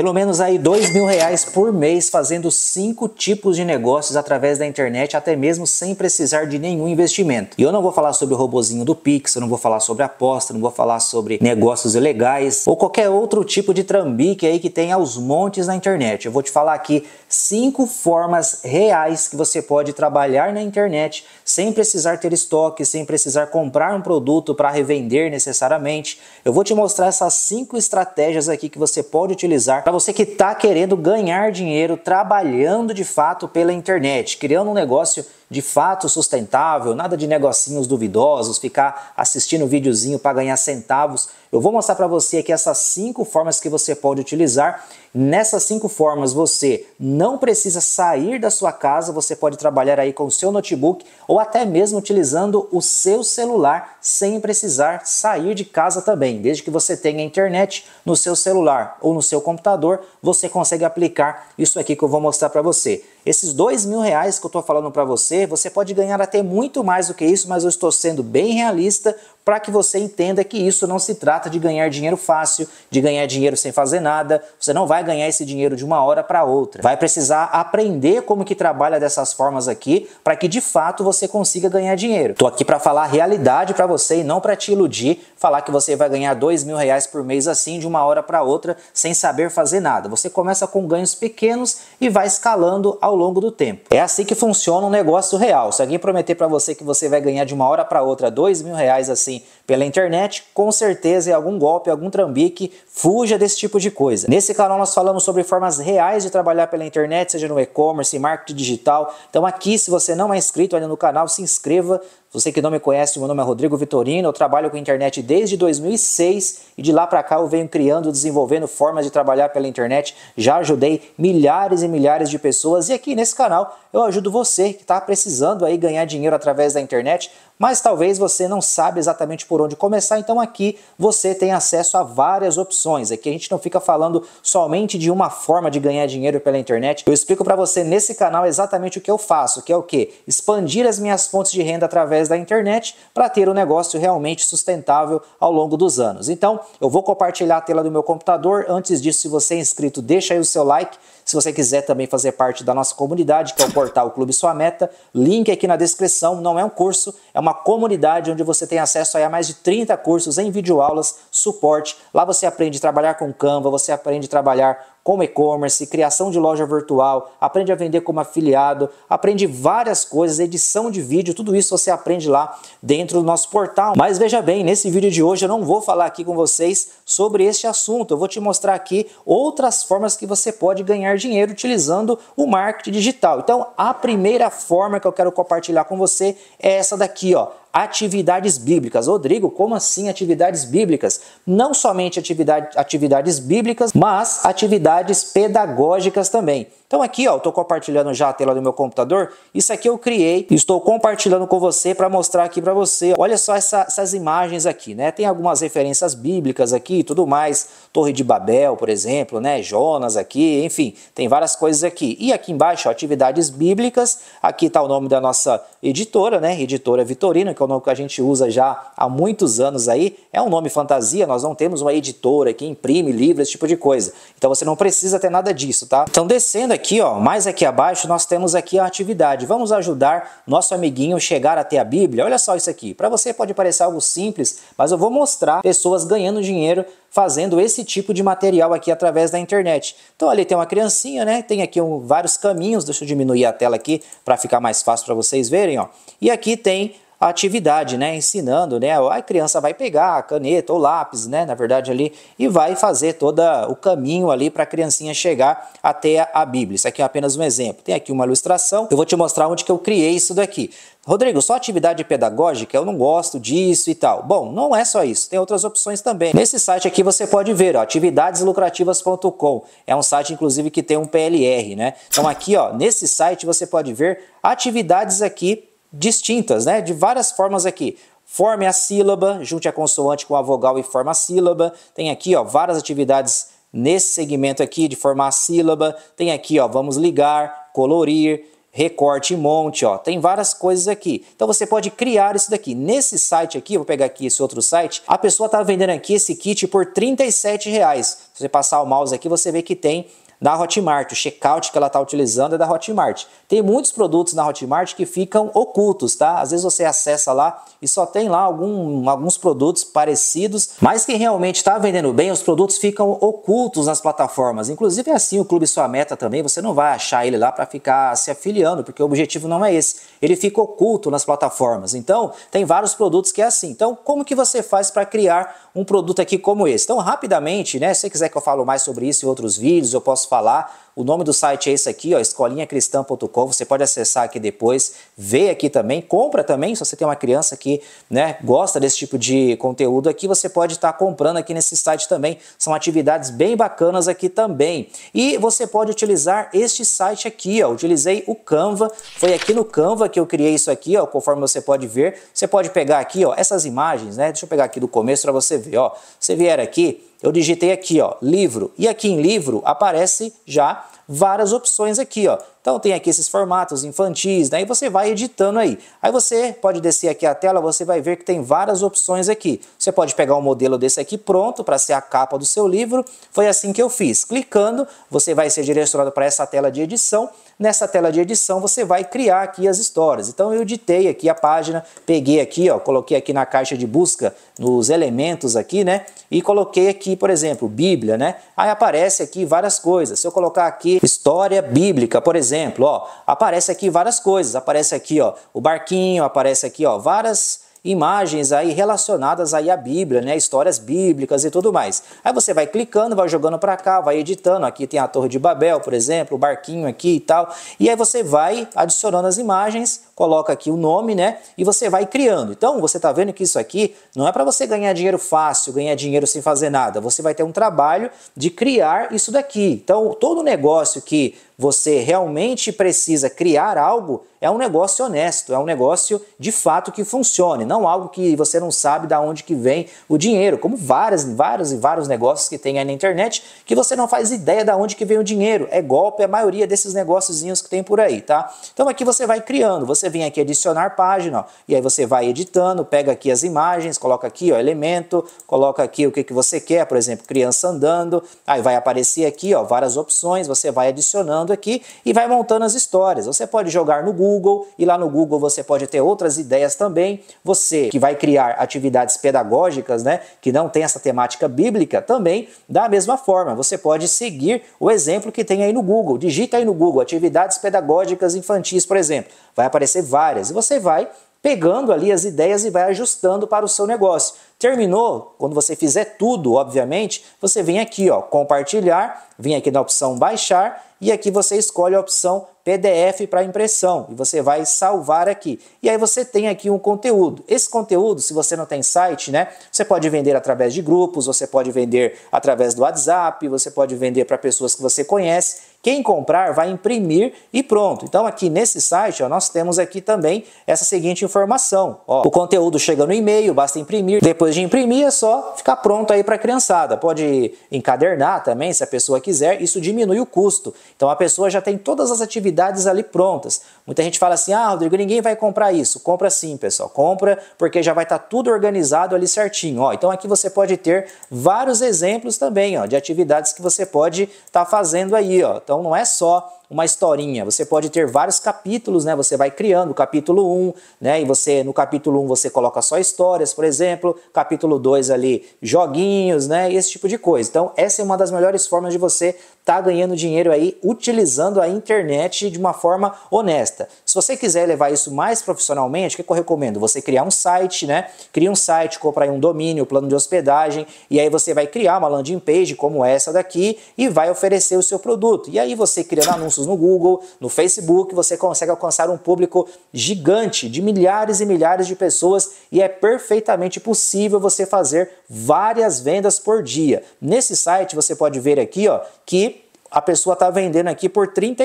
Pelo menos aí dois mil reais por mês fazendo cinco tipos de negócios através da internet, até mesmo sem precisar de nenhum investimento. E eu não vou falar sobre o robozinho do Pix, eu não vou falar sobre aposta, não vou falar sobre negócios ilegais ou qualquer outro tipo de trambique aí que tem aos montes na internet. Eu vou te falar aqui cinco formas reais que você pode trabalhar na internet sem precisar ter estoque, sem precisar comprar um produto para revender necessariamente. Eu vou te mostrar essas cinco estratégias aqui que você pode utilizar para você que está querendo ganhar dinheiro trabalhando de fato pela internet, criando um negócio de fato sustentável, nada de negocinhos duvidosos, ficar assistindo videozinho para ganhar centavos. Eu vou mostrar para você aqui essas cinco formas que você pode utilizar. Nessas cinco formas você não precisa sair da sua casa, você pode trabalhar aí com o seu notebook ou até mesmo utilizando o seu celular sem precisar sair de casa também. Desde que você tenha internet no seu celular ou no seu computador, você consegue aplicar isso aqui que eu vou mostrar para você. Esses dois mil reais que eu estou falando para você, você pode ganhar até muito mais do que isso, mas eu estou sendo bem realista para que você entenda que isso não se trata de ganhar dinheiro fácil, de ganhar dinheiro sem fazer nada. Você não vai ganhar esse dinheiro de uma hora para outra. Vai precisar aprender como que trabalha dessas formas aqui para que de fato você consiga ganhar dinheiro. Tô aqui para falar a realidade para você e não para te iludir, falar que você vai ganhar dois mil reais por mês assim de uma hora para outra sem saber fazer nada. Você começa com ganhos pequenos e vai escalando ao longo do tempo. É assim que funciona um negócio real. Se alguém prometer para você que você vai ganhar de uma hora para outra dois mil reais assim assim pela internet, com certeza é algum golpe, algum trambique, fuja desse tipo de coisa. Nesse canal nós falamos sobre formas reais de trabalhar pela internet, seja no e-commerce, marketing digital. Então aqui, se você não é inscrito ainda no canal, se inscreva, você que não me conhece, meu nome é Rodrigo Vitorino, eu trabalho com internet desde 2006 e de lá para cá eu venho criando, desenvolvendo formas de trabalhar pela internet. Já ajudei milhares e milhares de pessoas e aqui nesse canal eu ajudo você que está precisando aí ganhar dinheiro através da internet, mas talvez você não sabe exatamente por onde começar, então aqui você tem acesso a várias opções. Aqui a gente não fica falando somente de uma forma de ganhar dinheiro pela internet. Eu explico para você nesse canal exatamente o que eu faço, que é o quê? Expandir as minhas fontes de renda através através da internet para ter um negócio realmente sustentável ao longo dos anos. Então, eu vou compartilhar a tela do meu computador. Antes disso, se você é inscrito, deixa aí o seu like. Se você quiser também fazer parte da nossa comunidade, que é o portal Clube Sua Meta, link aqui na descrição. Não é um curso, é uma comunidade onde você tem acesso a mais de 30 cursos em videoaulas, suporte. Lá você aprende a trabalhar com Canva, você aprende a trabalhar como e-commerce, criação de loja virtual, aprende a vender como afiliado, aprende várias coisas, edição de vídeo, tudo isso você aprende lá dentro do nosso portal. Mas veja bem, nesse vídeo de hoje eu não vou falar aqui com vocês sobre este assunto, eu vou te mostrar aqui outras formas que você pode ganhar dinheiro utilizando o marketing digital. Então, a primeira forma que eu quero compartilhar com você é essa daqui, ó atividades bíblicas. Rodrigo, como assim atividades bíblicas? Não somente atividade, atividades bíblicas, mas atividades pedagógicas também. Então aqui, ó, eu estou compartilhando já a tela do meu computador. Isso aqui eu criei e estou compartilhando com você para mostrar aqui para você. Olha só essa, essas imagens aqui, né? Tem algumas referências bíblicas aqui e tudo mais. Torre de Babel, por exemplo, né? Jonas aqui, enfim, tem várias coisas aqui. E aqui embaixo, ó, atividades bíblicas. Aqui está o nome da nossa editora, né? Editora Vitorina, que é o nome que a gente usa já há muitos anos aí. É um nome fantasia, nós não temos uma editora que imprime livros, esse tipo de coisa. Então você não precisa ter nada disso, tá? Então descendo aqui, aqui, ó, mais aqui abaixo, nós temos aqui a atividade. Vamos ajudar nosso amiguinho a chegar até a Bíblia. Olha só isso aqui. Para você pode parecer algo simples, mas eu vou mostrar pessoas ganhando dinheiro fazendo esse tipo de material aqui através da internet. Então ali tem uma criancinha, né? Tem aqui um, vários caminhos. Deixa eu diminuir a tela aqui para ficar mais fácil para vocês verem, ó. E aqui tem a atividade, né? Ensinando, né? A criança vai pegar a caneta ou lápis, né? Na verdade ali e vai fazer todo o caminho ali para a criancinha chegar até a Bíblia. Isso aqui é apenas um exemplo. Tem aqui uma ilustração. Eu vou te mostrar onde que eu criei isso daqui. Rodrigo, só atividade pedagógica? Eu não gosto disso e tal. Bom, não é só isso, tem outras opções também. Nesse site aqui você pode ver, ó, atividadeslucrativas.com. É um site, inclusive, que tem um PLR, né? Então aqui, ó, nesse site você pode ver atividades aqui distintas, né? De várias formas aqui. Forme a sílaba, junte a consoante com a vogal e forma a sílaba. Tem aqui, ó, várias atividades nesse segmento aqui de formar a sílaba. Tem aqui, ó, vamos ligar, colorir, recorte e monte, ó. Tem várias coisas aqui. Então você pode criar isso daqui. Nesse site aqui, vou pegar aqui esse outro site, a pessoa tá vendendo aqui esse kit por R$ 37 reais. Se você passar o mouse aqui, você vê que tem da Hotmart. O checkout que ela está utilizando é da Hotmart. Tem muitos produtos na Hotmart que ficam ocultos, tá? Às vezes você acessa lá e só tem lá algum, alguns produtos parecidos, mas que realmente está vendendo bem, os produtos ficam ocultos nas plataformas. Inclusive é assim o Clube Sua Meta também, você não vai achar ele lá para ficar se afiliando, porque o objetivo não é esse. Ele fica oculto nas plataformas. Então, tem vários produtos que é assim. Então, como que você faz para criar um produto aqui como esse? Então, rapidamente, né, se você quiser que eu falo mais sobre isso em outros vídeos, eu posso falar. O nome do site é esse aqui, ó, escolinhacristã.com. Você pode acessar aqui depois, vê aqui também, compra também. Se você tem uma criança que né, gosta desse tipo de conteúdo aqui, você pode estar tá comprando aqui nesse site também. São atividades bem bacanas aqui também. E você pode utilizar este site aqui, ó. Utilizei o Canva. Foi aqui no Canva que eu criei isso aqui, ó. Conforme você pode ver, você pode pegar aqui, ó, essas imagens, né? Deixa eu pegar aqui do começo para você ver, ó. Você vier aqui, eu digitei aqui, ó, livro. E aqui em livro aparece já várias opções aqui, ó. Então tem aqui esses formatos infantis, né? E você vai editando aí. Aí você pode descer aqui a tela, você vai ver que tem várias opções aqui. Você pode pegar um modelo desse aqui pronto para ser a capa do seu livro. Foi assim que eu fiz. Clicando, você vai ser direcionado para essa tela de edição. Nessa tela de edição você vai criar aqui as histórias. Então eu editei aqui a página, peguei aqui, ó, coloquei aqui na caixa de busca, nos elementos aqui, né? E coloquei aqui, por exemplo, Bíblia, né? Aí aparece aqui várias coisas. Se eu colocar aqui história bíblica, por exemplo, ó, aparece aqui várias coisas, aparece aqui, ó, o barquinho, aparece aqui, ó, várias imagens aí relacionadas aí à Bíblia, né, histórias bíblicas e tudo mais. Aí você vai clicando, vai jogando para cá, vai editando, aqui tem a Torre de Babel, por exemplo, o barquinho aqui e tal, e aí você vai adicionando as imagens coloca aqui o nome, né? E você vai criando. Então, você está vendo que isso aqui não é para você ganhar dinheiro fácil, ganhar dinheiro sem fazer nada. Você vai ter um trabalho de criar isso daqui. Então, todo negócio que você realmente precisa criar algo, é um negócio honesto, é um negócio de fato que funcione, não algo que você não sabe da onde que vem o dinheiro, como vários, vários e vários negócios que tem aí na internet que você não faz ideia da onde que vem o dinheiro, é golpe é a maioria desses negóciozinhos que tem por aí, tá? Então aqui você vai criando, você vem aqui adicionar página, ó, e aí você vai editando, pega aqui as imagens, coloca aqui o elemento, coloca aqui o que, que você quer, por exemplo, criança andando, aí vai aparecer aqui ó, várias opções, você vai adicionando aqui e vai montando as histórias. Você pode jogar no Google e lá no Google você pode ter outras ideias também. Você que vai criar atividades pedagógicas, né, que não tem essa temática bíblica, também da mesma forma, você pode seguir o exemplo que tem aí no Google. Digita aí no Google atividades pedagógicas infantis, por exemplo. Vai aparecer ser várias. E você vai pegando ali as ideias e vai ajustando para o seu negócio. Terminou? Quando você fizer tudo, obviamente, você vem aqui, ó, compartilhar, vem aqui na opção baixar e aqui você escolhe a opção PDF para impressão e você vai salvar aqui. E aí você tem aqui um conteúdo. Esse conteúdo, se você não tem site, né, você pode vender através de grupos, você pode vender através do WhatsApp, você pode vender para pessoas que você conhece quem comprar vai imprimir e pronto. Então aqui nesse site ó, nós temos aqui também essa seguinte informação. Ó, o conteúdo chega no e-mail, basta imprimir. Depois de imprimir é só ficar pronto aí para a criançada. Pode encadernar também se a pessoa quiser. Isso diminui o custo. Então a pessoa já tem todas as atividades ali prontas. Muita gente fala assim, ah Rodrigo, ninguém vai comprar isso. Compra sim pessoal, compra porque já vai estar tá tudo organizado ali certinho. Ó, então aqui você pode ter vários exemplos também ó, de atividades que você pode estar tá fazendo aí. Ó. Então não é só uma historinha. Você pode ter vários capítulos, né? Você vai criando o capítulo 1, né? E você no capítulo 1 você coloca só histórias, por exemplo, capítulo 2 ali, joguinhos, né? esse tipo de coisa. Então, essa é uma das melhores formas de você estar tá ganhando dinheiro aí utilizando a internet de uma forma honesta. Se você quiser levar isso mais profissionalmente, o que, que eu recomendo? Você criar um site, né? Cria um site, compra aí um domínio, plano de hospedagem, e aí você vai criar uma landing page como essa daqui e vai oferecer o seu produto. E aí você criando anúncios anúncios no Google, no Facebook, você consegue alcançar um público gigante de milhares e milhares de pessoas e é perfeitamente possível você fazer várias vendas por dia. Nesse site você pode ver aqui, ó, que a pessoa está vendendo aqui por R$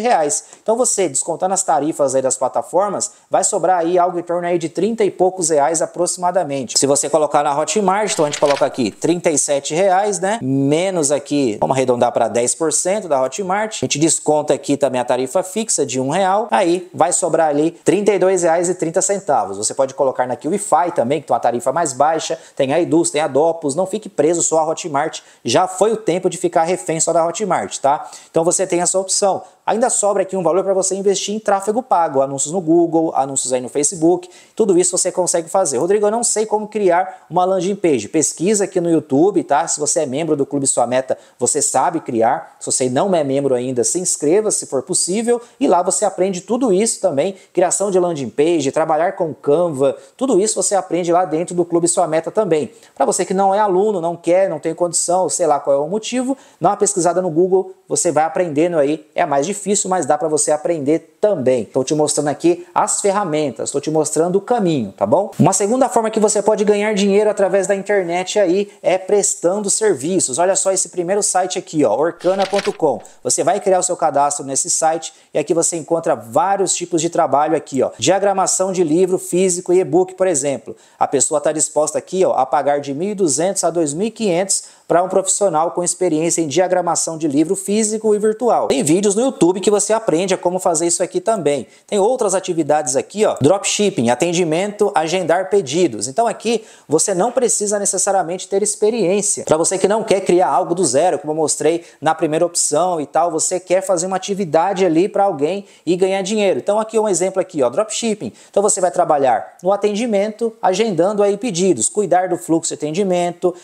reais. Então você, descontando as tarifas aí das plataformas, vai sobrar aí algo em torno aí de 30 e poucos reais aproximadamente. Se você colocar na Hotmart, então a gente coloca aqui R$ reais, né? Menos aqui, vamos arredondar para 10% da Hotmart. A gente desconta aqui também a tarifa fixa de um real. Aí vai sobrar ali R$ 32,30. Você pode colocar na QIFI também, que tem uma tarifa mais baixa. Tem a Edus, tem a Dopus. Não fique preso só a Hotmart. Já foi o tempo de ficar refém só da Hotmart tá? Então você tem essa opção ainda sobra aqui um valor para você investir em tráfego pago, anúncios no Google, anúncios aí no Facebook, tudo isso você consegue fazer. Rodrigo, eu não sei como criar uma landing page. Pesquisa aqui no YouTube, tá? Se você é membro do Clube Sua Meta, você sabe criar. Se você não é membro ainda, se inscreva se for possível e lá você aprende tudo isso também, criação de landing page, trabalhar com Canva, tudo isso você aprende lá dentro do Clube Sua Meta também. Para você que não é aluno, não quer, não tem condição, sei lá qual é o motivo, dá uma pesquisada no Google, você vai aprendendo aí, é mais difícil difícil, mas dá para você aprender também. Estou te mostrando aqui as ferramentas, estou te mostrando o caminho, tá bom? Uma segunda forma que você pode ganhar dinheiro através da internet aí é prestando serviços. Olha só esse primeiro site aqui, ó, orcana.com. Você vai criar o seu cadastro nesse site e aqui você encontra vários tipos de trabalho aqui, ó. Diagramação de livro físico e e-book, por exemplo. A pessoa está disposta aqui, ó, a pagar de 1.200 a 2.500 para um profissional com experiência em diagramação de livro físico e virtual. Tem vídeos no YouTube que você aprende a como fazer isso aqui também. Tem outras atividades aqui, ó, dropshipping, atendimento, agendar pedidos. Então aqui você não precisa necessariamente ter experiência. Para você que não quer criar algo do zero, como eu mostrei na primeira opção e tal, você quer fazer uma atividade ali para alguém e ganhar dinheiro. Então aqui é um exemplo aqui, ó, dropshipping. Então você vai trabalhar no atendimento, agendando aí pedidos, cuidar do fluxo de atendimento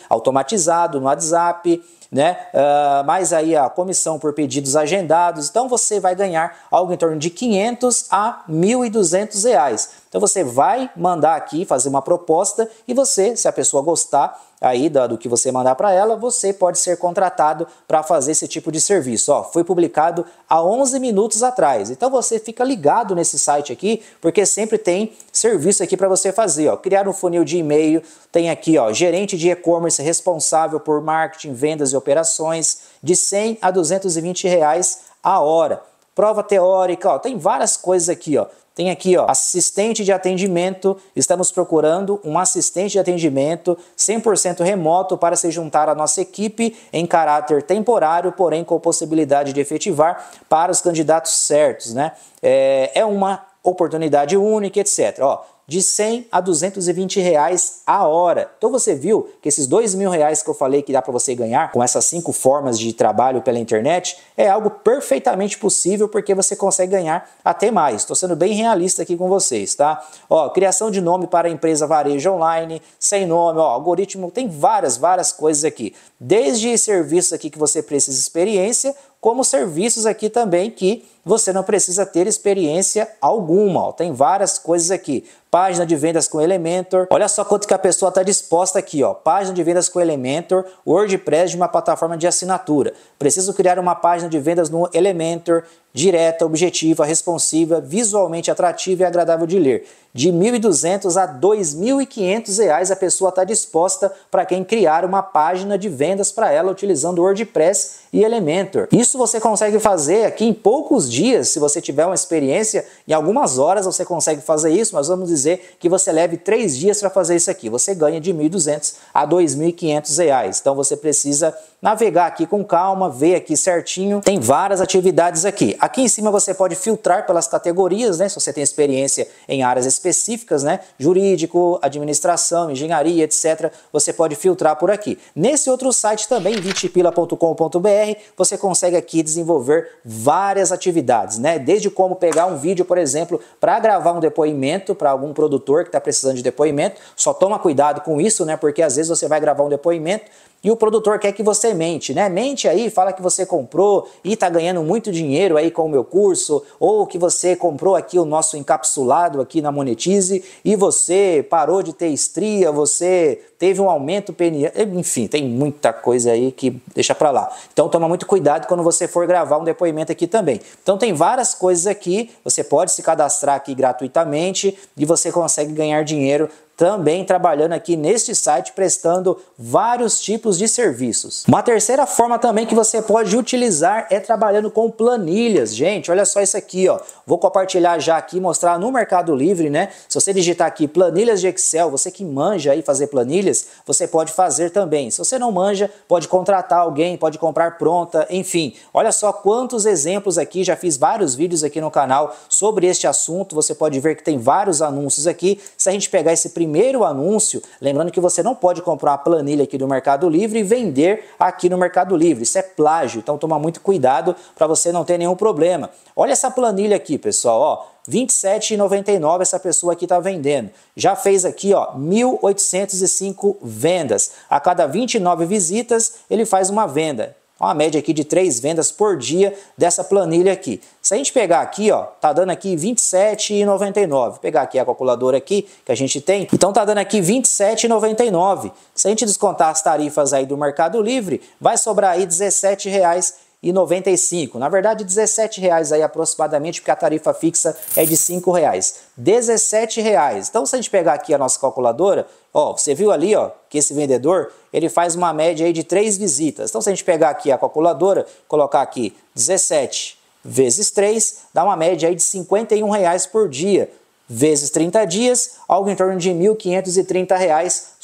automatizado no WhatsApp, né? Uh, mais aí a comissão por pedidos agendados. Então você vai ganhar algo em torno de 500 a 1.200 reais. Então você vai mandar aqui, fazer uma proposta e você, se a pessoa gostar aí do, do que você mandar para ela, você pode ser contratado para fazer esse tipo de serviço. Ó, foi publicado há 11 minutos atrás. Então você fica ligado nesse site aqui, porque sempre tem serviço aqui para você fazer. Ó, criar um funil de e-mail, tem aqui ó, gerente de e-commerce responsável por marketing, vendas e operações de 100 a 220 reais a hora prova teórica, ó, tem várias coisas aqui, ó. Tem aqui, ó, assistente de atendimento. Estamos procurando um assistente de atendimento 100% remoto para se juntar à nossa equipe em caráter temporário, porém com possibilidade de efetivar para os candidatos certos, né? É, é uma oportunidade única, etc. Ó, de 100 a 220 reais a hora. Então você viu que esses dois mil reais que eu falei que dá para você ganhar com essas cinco formas de trabalho pela internet é algo perfeitamente possível porque você consegue ganhar até mais. Estou sendo bem realista aqui com vocês, tá? Ó, criação de nome para empresa varejo online, sem nome, ó, algoritmo, tem várias, várias coisas aqui. Desde serviços aqui que você precisa de experiência, como serviços aqui também que você não precisa ter experiência alguma. Ó. Tem várias coisas aqui. Página de vendas com Elementor. Olha só quanto que a pessoa está disposta aqui. Ó. Página de vendas com Elementor, WordPress de uma plataforma de assinatura. Preciso criar uma página de vendas no Elementor, direta, objetiva, responsiva, visualmente atrativa e agradável de ler. De R$ 1.200 a R$ 2.500 a pessoa está disposta para quem criar uma página de vendas para ela utilizando WordPress e Elementor. Isso você consegue fazer aqui em poucos dias dias, se você tiver uma experiência, em algumas horas você consegue fazer isso, mas vamos dizer que você leve três dias para fazer isso aqui. Você ganha de 1.200 a 2.500 reais. Então você precisa navegar aqui com calma, ver aqui certinho. Tem várias atividades aqui. Aqui em cima você pode filtrar pelas categorias, né? Se você tem experiência em áreas específicas, né? Jurídico, administração, engenharia, etc. Você pode filtrar por aqui. Nesse outro site também, vitipila.com.br, você consegue aqui desenvolver várias atividades né? Desde como pegar um vídeo, por exemplo, para gravar um depoimento para algum produtor que está precisando de depoimento. Só toma cuidado com isso, né? Porque às vezes você vai gravar um depoimento, e o produtor quer que você mente, né? Mente aí, fala que você comprou e tá ganhando muito dinheiro aí com o meu curso, ou que você comprou aqui o nosso encapsulado aqui na Monetize e você parou de ter estria, você teve um aumento peniano, enfim, tem muita coisa aí que deixa para lá. Então toma muito cuidado quando você for gravar um depoimento aqui também. Então tem várias coisas aqui, você pode se cadastrar aqui gratuitamente e você consegue ganhar dinheiro também trabalhando aqui neste site, prestando vários tipos de serviços. Uma terceira forma também que você pode utilizar é trabalhando com planilhas. Gente, olha só isso aqui, ó. Vou compartilhar já aqui, mostrar no Mercado Livre, né? Se você digitar aqui planilhas de Excel, você que manja aí fazer planilhas, você pode fazer também. Se você não manja, pode contratar alguém, pode comprar pronta, enfim. Olha só quantos exemplos aqui, já fiz vários vídeos aqui no canal sobre este assunto. Você pode ver que tem vários anúncios aqui. Se a gente pegar esse primeiro primeiro anúncio, lembrando que você não pode comprar a planilha aqui do Mercado Livre e vender aqui no Mercado Livre. Isso é plágio, então toma muito cuidado para você não ter nenhum problema. Olha essa planilha aqui, pessoal, ó, 27,99 essa pessoa aqui está vendendo. Já fez aqui, ó, 1.805 vendas. A cada 29 visitas, ele faz uma venda uma média aqui de três vendas por dia dessa planilha aqui. Se a gente pegar aqui, ó, tá dando aqui R$ 27,99. Pegar aqui a calculadora aqui que a gente tem. Então tá dando aqui R$ 27,99. Se a gente descontar as tarifas aí do Mercado Livre, vai sobrar aí R$ 17,00 e Na verdade, 17 reais aí aproximadamente, porque a tarifa fixa é de 5 reais, 17 reais. Então, se a gente pegar aqui a nossa calculadora, ó, você viu ali, ó, que esse vendedor, ele faz uma média aí de três visitas. Então, se a gente pegar aqui a calculadora, colocar aqui 17 vezes 3, dá uma média aí de 51 reais por dia vezes 30 dias, algo em torno de R$ 1.530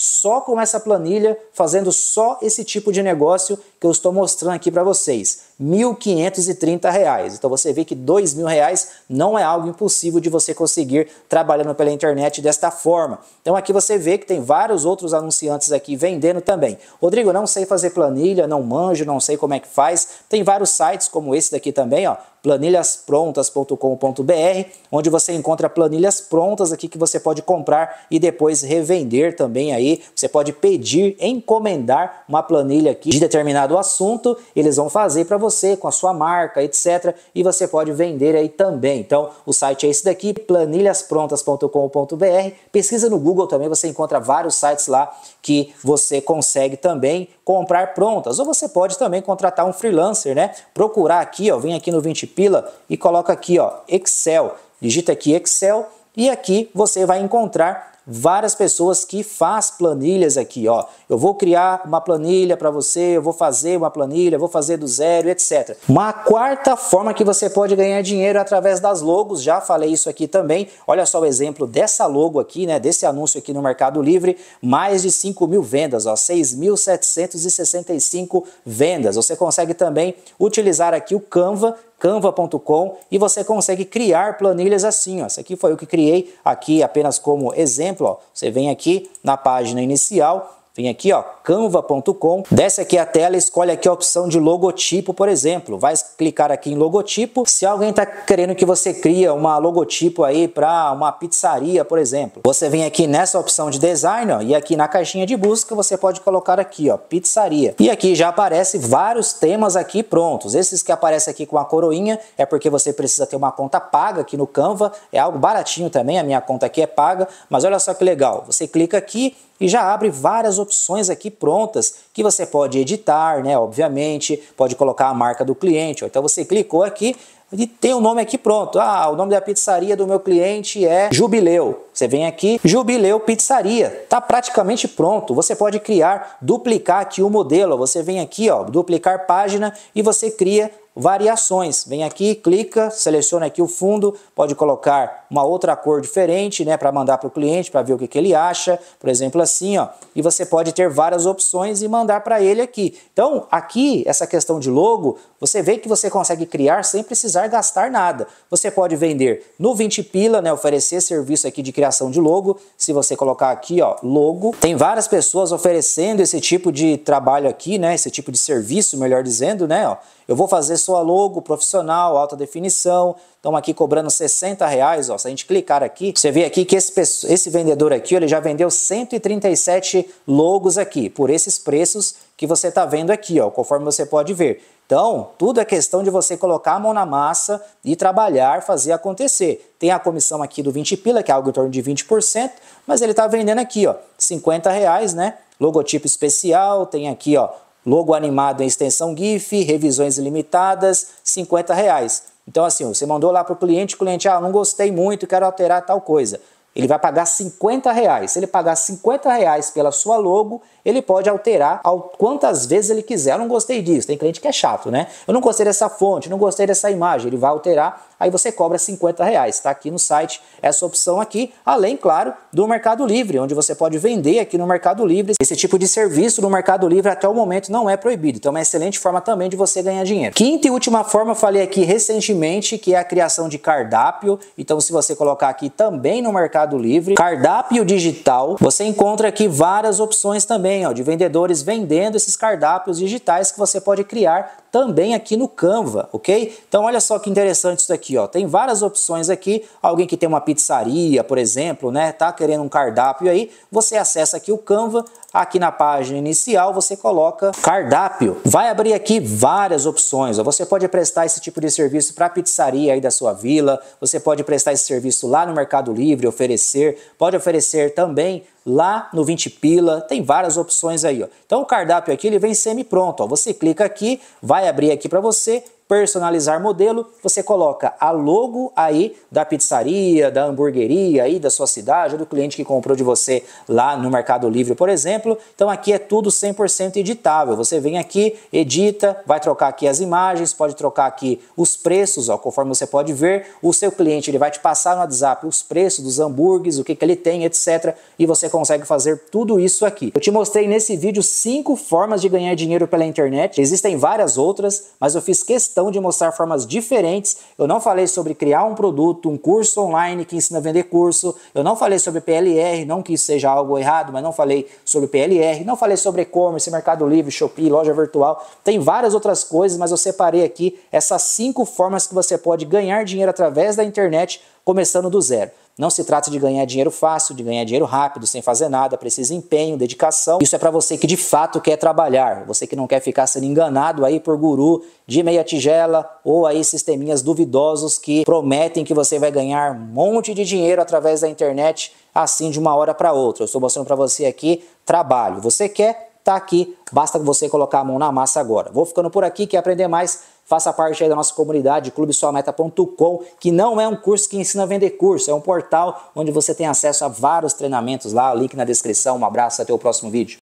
só com essa planilha, fazendo só esse tipo de negócio que eu estou mostrando aqui para vocês, R$ 1.530. Então você vê que R$ 2.000 não é algo impossível de você conseguir trabalhando pela internet desta forma. Então aqui você vê que tem vários outros anunciantes aqui vendendo também. Rodrigo, não sei fazer planilha, não manjo, não sei como é que faz. Tem vários sites como esse daqui também, ó, planilhasprontas.com.br, onde você encontra planilhas prontas aqui que você pode comprar e depois revender também aí você pode pedir, encomendar uma planilha aqui de determinado assunto, eles vão fazer para você com a sua marca, etc. E você pode vender aí também. Então, o site é esse daqui, planilhasprontas.com.br. Pesquisa no Google também, você encontra vários sites lá que você consegue também comprar prontas. Ou você pode também contratar um freelancer, né? Procurar aqui, ó, vem aqui no 20 pila e coloca aqui, ó, Excel. Digita aqui Excel e aqui você vai encontrar várias pessoas que faz planilhas aqui, ó. Eu vou criar uma planilha para você, eu vou fazer uma planilha, vou fazer do zero, etc. Uma quarta forma que você pode ganhar dinheiro é através das logos, já falei isso aqui também. Olha só o exemplo dessa logo aqui, né, desse anúncio aqui no Mercado Livre, mais de 5 mil vendas, ó, 6.765 vendas. Você consegue também utilizar aqui o Canva canva.com e você consegue criar planilhas assim. Ó. Essa aqui foi o que criei aqui apenas como exemplo. Ó. Você vem aqui na página inicial, Vem aqui, ó, canva.com, desce aqui a tela, escolhe aqui a opção de logotipo, por exemplo. Vai clicar aqui em logotipo. Se alguém está querendo que você crie uma logotipo aí para uma pizzaria, por exemplo, você vem aqui nessa opção de design, ó, e aqui na caixinha de busca você pode colocar aqui, ó, pizzaria. E aqui já aparece vários temas aqui prontos. Esses que aparecem aqui com a coroinha é porque você precisa ter uma conta paga aqui no Canva. É algo baratinho também, a minha conta aqui é paga, mas olha só que legal. Você clica aqui e já abre várias opções aqui prontas que você pode editar, né? Obviamente, pode colocar a marca do cliente. Então você clicou aqui, e tem o um nome aqui pronto. Ah, o nome da pizzaria do meu cliente é Jubileu. Você vem aqui, Jubileu Pizzaria. Tá praticamente pronto. Você pode criar, duplicar aqui o modelo. Você vem aqui, ó, duplicar página e você cria variações. Vem aqui, clica, seleciona aqui o fundo, pode colocar uma outra cor diferente, né, para mandar para o cliente, para ver o que, que ele acha, por exemplo, assim, ó. E você pode ter várias opções e mandar para ele aqui. Então, aqui, essa questão de logo, você vê que você consegue criar sem precisar gastar nada. Você pode vender no 20 pila, né, oferecer serviço aqui de criação de logo. Se você colocar aqui, ó, logo, tem várias pessoas oferecendo esse tipo de trabalho aqui, né, esse tipo de serviço, melhor dizendo, né, ó eu vou fazer sua logo profissional, alta definição. Estamos aqui cobrando 60 reais. Ó. Se a gente clicar aqui, você vê aqui que esse, esse vendedor aqui ele já vendeu 137 logos aqui, por esses preços que você está vendo aqui, ó, conforme você pode ver. Então, tudo é questão de você colocar a mão na massa e trabalhar, fazer acontecer. Tem a comissão aqui do 20 pila, que é algo em torno de 20%, mas ele está vendendo aqui, ó, 50 reais, né? Logotipo especial, tem aqui, ó, Logo animado em extensão GIF, revisões ilimitadas, 50 reais. Então, assim, você mandou lá para o cliente, o cliente, ah, não gostei muito, quero alterar tal coisa. Ele vai pagar 50 reais. Se ele pagar 50 reais pela sua logo, ele pode alterar ao quantas vezes ele quiser. Eu não gostei disso. Tem cliente que é chato, né? Eu não gostei dessa fonte, não gostei dessa imagem. Ele vai alterar, aí você cobra 50 reais. Está aqui no site essa opção aqui, além, claro, do Mercado Livre, onde você pode vender aqui no Mercado Livre. Esse tipo de serviço no Mercado Livre até o momento não é proibido. Então é uma excelente forma também de você ganhar dinheiro. Quinta e última forma, eu falei aqui recentemente, que é a criação de cardápio. Então, se você colocar aqui também no Mercado Mercado Livre, cardápio digital. Você encontra aqui várias opções também ó, de vendedores vendendo esses cardápios digitais que você pode criar também aqui no Canva, ok? Então olha só que interessante isso aqui, ó. Tem várias opções aqui. Alguém que tem uma pizzaria, por exemplo, né, tá querendo um cardápio aí, você acessa aqui o Canva, aqui na página inicial você coloca cardápio. Vai abrir aqui várias opções. Você pode prestar esse tipo de serviço para a pizzaria aí da sua vila, você pode prestar esse serviço lá no Mercado Livre, oferecer, pode oferecer também lá no 20 pila, tem várias opções aí, ó. Então o cardápio aqui ele vem semi pronto, ó. Você clica aqui, vai abrir aqui para você personalizar modelo, você coloca a logo aí da pizzaria, da hamburgueria aí da sua cidade, ou do cliente que comprou de você lá no Mercado Livre, por exemplo. Então aqui é tudo 100% editável. Você vem aqui, edita, vai trocar aqui as imagens, pode trocar aqui os preços, ó, conforme você pode ver. O seu cliente ele vai te passar no WhatsApp os preços dos hambúrgueres, o que, que ele tem, etc. E você consegue fazer tudo isso aqui. Eu te mostrei nesse vídeo cinco formas de ganhar dinheiro pela internet. Existem várias outras, mas eu fiz questão questão de mostrar formas diferentes. Eu não falei sobre criar um produto, um curso online que ensina a vender curso. Eu não falei sobre PLR, não que isso seja algo errado, mas não falei sobre PLR. Não falei sobre e-commerce, Mercado Livre, Shopee, loja virtual. Tem várias outras coisas, mas eu separei aqui essas cinco formas que você pode ganhar dinheiro através da internet começando do zero. Não se trata de ganhar dinheiro fácil, de ganhar dinheiro rápido, sem fazer nada, precisa empenho, dedicação. Isso é para você que de fato quer trabalhar, você que não quer ficar sendo enganado aí por guru de meia tigela ou aí sisteminhas duvidosos que prometem que você vai ganhar um monte de dinheiro através da internet assim de uma hora para outra. Eu estou mostrando para você aqui trabalho. Você quer? Tá aqui, basta você colocar a mão na massa agora. Vou ficando por aqui, quer aprender mais? faça parte aí da nossa comunidade clubesuameta.com, que não é um curso que ensina a vender curso, é um portal onde você tem acesso a vários treinamentos lá, link na descrição. Um abraço, até o próximo vídeo.